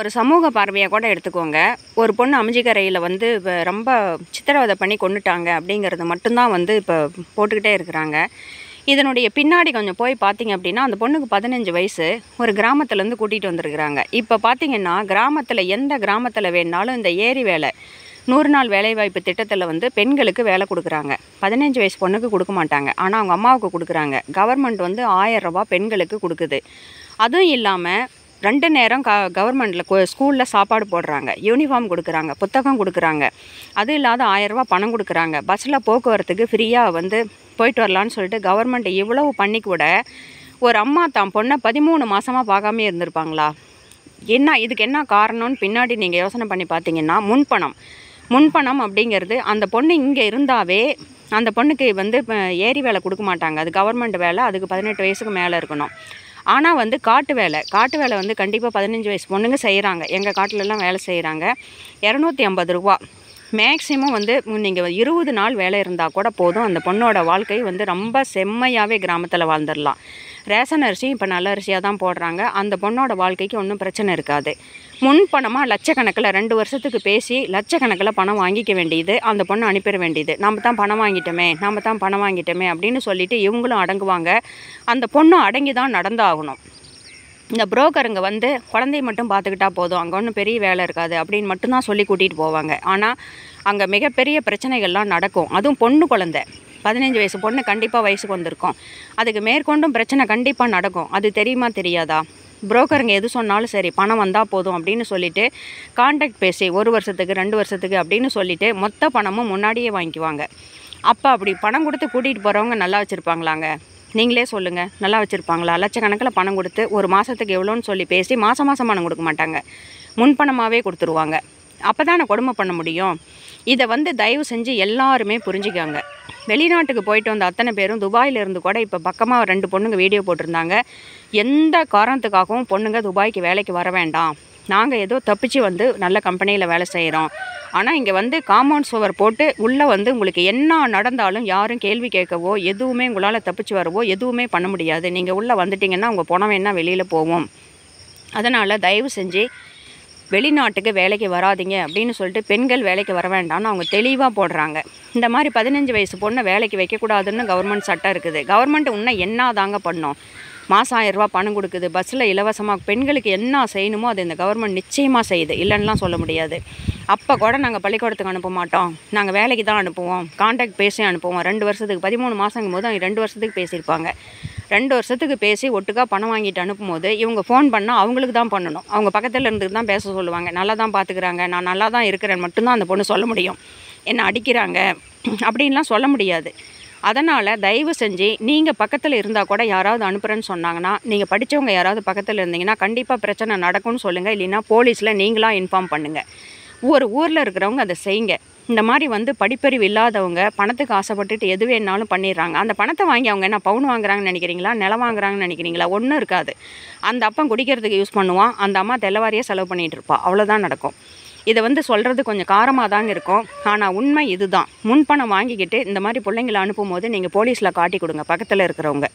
ஒரு சமூக பார்வையாக கூட எடுத்துக்கோங்க ஒரு பொண்ணு அமிஞ்சிக்கரையில் வந்து இப்போ ரொம்ப சித்திரவதை பண்ணி கொண்டுட்டாங்க அப்படிங்கிறது மட்டும்தான் வந்து இப்போ போட்டுக்கிட்டே இருக்கிறாங்க இதனுடைய பின்னாடி கொஞ்சம் போய் பார்த்திங்க அப்படின்னா அந்த பொண்ணுக்கு பதினஞ்சு வயசு ஒரு கிராமத்துலேருந்து கூட்டிகிட்டு வந்திருக்கிறாங்க இப்போ பார்த்திங்கன்னா கிராமத்தில் எந்த கிராமத்தில் வேணாலும் இந்த ஏரி வேலை நூறு நாள் வேலைவாய்ப்பு திட்டத்தில் வந்து பெண்களுக்கு வேலை கொடுக்குறாங்க பதினஞ்சு வயசு பொண்ணுக்கு கொடுக்க மாட்டாங்க ஆனால் அவங்க அம்மாவுக்கு கொடுக்குறாங்க கவர்மெண்ட் வந்து ரூபா பெண்களுக்கு கொடுக்குது அதுவும் இல்லாமல் ரெண்டு நேரம் க கவர்மெண்ட்டில் ஸ்கூலில் சாப்பாடு போடுறாங்க யூனிஃபார்ம் கொடுக்குறாங்க புத்தகம் கொடுக்குறாங்க அது இல்லாத ஆயரூபா பணம் கொடுக்குறாங்க பஸ்ஸில் போக்குவரத்துக்கு ஃப்ரீயாக வந்து போயிட்டு வரலான்னு சொல்லிட்டு கவர்மெண்ட் இவ்வளவு பண்ணி கூட ஒரு அம்மா தான் பொண்ணை பதிமூணு மாதமாக பார்க்காம இருந்திருப்பாங்களா என்ன இதுக்கு என்ன காரணம்னு பின்னாடி நீங்கள் யோசனை பண்ணி பார்த்தீங்கன்னா முன்பணம் முன்பணம் அப்படிங்கிறது அந்த பொண்ணு இங்கே இருந்தாவே அந்த பொண்ணுக்கு வந்து ஏரி வேலை கொடுக்க மாட்டாங்க அது கவர்மெண்ட் வேலை அதுக்கு பதினெட்டு வயசுக்கு மேலே இருக்கணும் ஆனால் வந்து காட்டு வேலை காட்டு வேலை வந்து கண்டிப்பாக பதினஞ்சு வயசு பொண்ணுங்க செய்கிறாங்க எங்கள் காட்டிலெலாம் வேலை செய்கிறாங்க இரநூத்தி ஐம்பது ரூபா மேக்ஸிமம் வந்து நீங்கள் இருபது நாள் வேலை இருந்தால் கூட போதும் அந்த பொண்ணோட வாழ்க்கை வந்து ரொம்ப செம்மையாகவே கிராமத்தில் வாழ்ந்துடலாம் ரேஷன் அரிசி இப்போ நல்ல அரிசியாக தான் போடுறாங்க அந்த பொண்ணோட வாழ்க்கைக்கு ஒன்றும் பிரச்சனை இருக்காது முன்பணமாக லட்சக்கணக்கில் ரெண்டு வருஷத்துக்கு பேசி லட்சக்கணக்கில் பணம் வாங்கிக்க வேண்டியது அந்த பொண்ணை அனுப்பிட வேண்டியது நம்ம தான் பணம் வாங்கிட்டோமே நம்ம தான் பணம் வாங்கிட்டோமே அப்படின்னு சொல்லிவிட்டு இவங்களும் அடங்குவாங்க அந்த பொண்ணும் அடங்கி தான் நடந்தாகணும் இந்த புரோக்கருங்க வந்து குழந்தைய மட்டும் பார்த்துக்கிட்டா போதும் அங்கே ஒன்றும் பெரிய வேலை இருக்காது அப்படின்னு மட்டும்தான் சொல்லி கூட்டிகிட்டு போவாங்க ஆனால் அங்கே மிகப்பெரிய பிரச்சனைகள்லாம் நடக்கும் அதுவும் பொண்ணு குழந்த பதினஞ்சு வயசு பொண்ணு கண்டிப்பாக வயசுக்கு வந்திருக்கும் அதுக்கு மேற்கொண்டும் பிரச்சனை கண்டிப்பாக நடக்கும் அது தெரியுமா தெரியாதா புரோக்கருங்க எது சொன்னாலும் சரி பணம் வந்தால் போதும் அப்படின்னு சொல்லிவிட்டு கான்ட்ராக்ட் பேசி ஒரு வருஷத்துக்கு ரெண்டு வருஷத்துக்கு அப்படின்னு சொல்லிவிட்டு மொத்த பணமும் முன்னாடியே வாங்கிக்குவாங்க அப்போ அப்படி பணம் கொடுத்து கூட்டிகிட்டு போகிறவங்க நல்லா வச்சுருப்பாங்களாங்க நீங்களே சொல்லுங்கள் நல்லா வச்சுருப்பாங்களா லட்சக்கணக்கில் பணம் கொடுத்து ஒரு மாதத்துக்கு எவ்வளோன்னு சொல்லி பேசி மாதம் மாதம் பணம் கொடுக்க மாட்டாங்க முன்பணமாகவே கொடுத்துருவாங்க அப்போ தான் கொடுமை பண்ண முடியும் இதை வந்து தயவு செஞ்சு எல்லாருமே புரிஞ்சுக்காங்க வெளிநாட்டுக்கு போயிட்டு வந்த அத்தனை பேரும் துபாயில் இருந்து கூட இப்போ பக்கமாக ரெண்டு பொண்ணுங்க வீடியோ போட்டிருந்தாங்க எந்த காரணத்துக்காகவும் பொண்ணுங்க துபாய்க்கு வேலைக்கு வர வேண்டாம் நாங்கள் ஏதோ தப்பிச்சு வந்து நல்ல கம்பெனியில் வேலை செய்கிறோம் ஆனால் இங்கே வந்து காம்பவுண்ட் சுவர் போட்டு உள்ளே வந்து உங்களுக்கு என்ன நடந்தாலும் யாரும் கேள்வி கேட்கவோ எதுவுமே உங்களால் தப்பிச்சு வரவோ எதுவுமே பண்ண முடியாது நீங்கள் உள்ளே வந்துட்டிங்கன்னா உங்கள் போன என்ன வெளியில் போவோம் அதனால் தயவு செஞ்சு வெளிநாட்டுக்கு வேலைக்கு வராதிங்க அப்படின்னு சொல்லிட்டு பெண்கள் வேலைக்கு வர வேண்டாம்னு அவங்க தெளிவாக போடுறாங்க இந்த மாதிரி பதினஞ்சு வயசு பொண்ணை வேலைக்கு வைக்கக்கூடாதுன்னு கவர்மெண்ட் சட்டம் இருக்குது கவர்மெண்ட் இன்னும் என்ன தாங்க பண்ணோம் மாதம் ஆயிரரூபா பணம் கொடுக்குது பஸ்ஸில் இலவசமாக பெண்களுக்கு என்ன செய்யணுமோ அது இந்த கவர்மெண்ட் நிச்சயமாக செய்யுது இல்லைன்னுலாம் சொல்ல முடியாது அப்போ கூட நாங்கள் பள்ளிக்கூடத்துக்கு அனுப்ப மாட்டோம் நாங்கள் வேலைக்கு தான் அனுப்புவோம் காண்டாக்ட் பேசி அனுப்புவோம் ரெண்டு வருஷத்துக்கு பதிமூணு மாதங்கும் போது அவங்க ரெண்டு வருஷத்துக்கு பேசியிருப்பாங்க ரெண்டு வருஷத்துக்கு பேசி ஒட்டுக்காக பணம் வாங்கிட்டு அனுப்பும் போது இவங்க ஃபோன் பண்ணால் அவங்களுக்கு தான் பண்ணணும் அவங்க பக்கத்தில் இருந்து தான் பேச சொல்லுவாங்க நல்லா தான் பார்த்துக்குறாங்க நான் நல்லா தான் இருக்கிறேன் மட்டும்தான் அந்த பொண்ணு சொல்ல முடியும் என்னை அடிக்கிறாங்க அப்படின்லாம் சொல்ல முடியாது அதனால் தயவு செஞ்சு நீங்கள் பக்கத்தில் இருந்தால் கூட யாராவது அனுப்புகிறேன்னு சொன்னாங்கன்னா நீங்கள் படித்தவங்க யாராவது பக்கத்தில் இருந்தீங்கன்னா கண்டிப்பாக பிரச்சனை நடக்கும்னு சொல்லுங்கள் இல்லைன்னா போலீஸில் நீங்களாக இன்ஃபார்ம் பண்ணுங்கள் ஒரு ஊரில் இருக்கிறவங்க அதை செய்யுங்க இந்த மாதிரி வந்து படிப்பறிவு இல்லாதவங்க பணத்துக்கு ஆசைப்பட்டுட்டு எது வேணாலும் பண்ணிடுறாங்க அந்த பணத்தை வாங்கி அவங்க என்ன பவுன் வாங்குறாங்கன்னு நினைக்கிறீங்களா நிலம் வாங்குறாங்கன்னு நினைக்கிறீங்களா ஒன்றும் இருக்காது அந்த அப்பன் குடிக்கிறதுக்கு யூஸ் பண்ணுவான் அந்த அம்மா தெல்லவாரியாக செலவு பண்ணிகிட்டு இருப்பாள் அவ்வளோதான் நடக்கும் இதை வந்து சொல்கிறது கொஞ்சம் காரமாக தாங்க இருக்கும் ஆனால் உண்மை இதுதான் முன்பணம் வாங்கிக்கிட்டு இந்த மாதிரி பிள்ளைங்களை அனுப்பும் போது நீங்கள் போலீஸில் காட்டி கொடுங்க பக்கத்தில் இருக்கிறவங்க